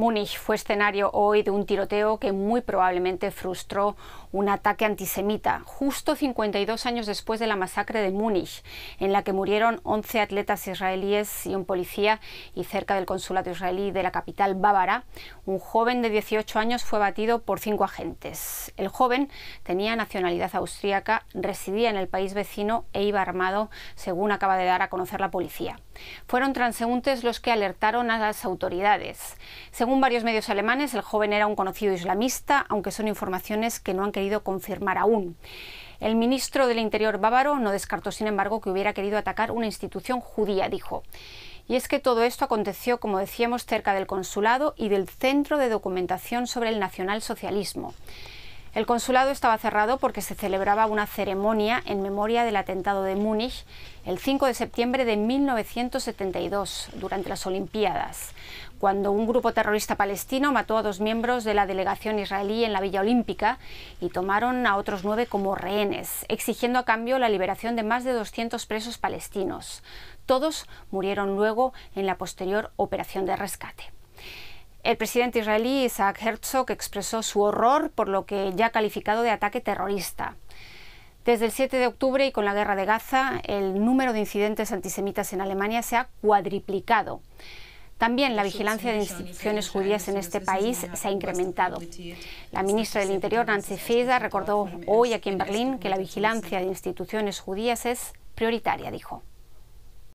Múnich fue escenario hoy de un tiroteo que muy probablemente frustró un ataque antisemita, justo 52 años después de la masacre de Múnich, en la que murieron 11 atletas israelíes y un policía, y cerca del consulado israelí de la capital bávara, un joven de 18 años fue batido por cinco agentes. El joven tenía nacionalidad austríaca, residía en el país vecino e iba armado, según acaba de dar a conocer la policía. Fueron transeúntes los que alertaron a las autoridades. Según según varios medios alemanes, el joven era un conocido islamista, aunque son informaciones que no han querido confirmar aún. El ministro del Interior bávaro no descartó, sin embargo, que hubiera querido atacar una institución judía, dijo. Y es que todo esto aconteció, como decíamos, cerca del consulado y del Centro de Documentación sobre el Nacionalsocialismo. El consulado estaba cerrado porque se celebraba una ceremonia en memoria del atentado de Múnich el 5 de septiembre de 1972, durante las Olimpiadas, cuando un grupo terrorista palestino mató a dos miembros de la delegación israelí en la Villa Olímpica y tomaron a otros nueve como rehenes, exigiendo a cambio la liberación de más de 200 presos palestinos. Todos murieron luego en la posterior operación de rescate. El presidente israelí Isaac Herzog expresó su horror por lo que ya ha calificado de ataque terrorista. Desde el 7 de octubre y con la guerra de Gaza, el número de incidentes antisemitas en Alemania se ha cuadriplicado. También la vigilancia de instituciones judías en este país se ha incrementado. La ministra del Interior, Nancy Faeser, recordó hoy aquí en Berlín que la vigilancia de instituciones judías es prioritaria, dijo.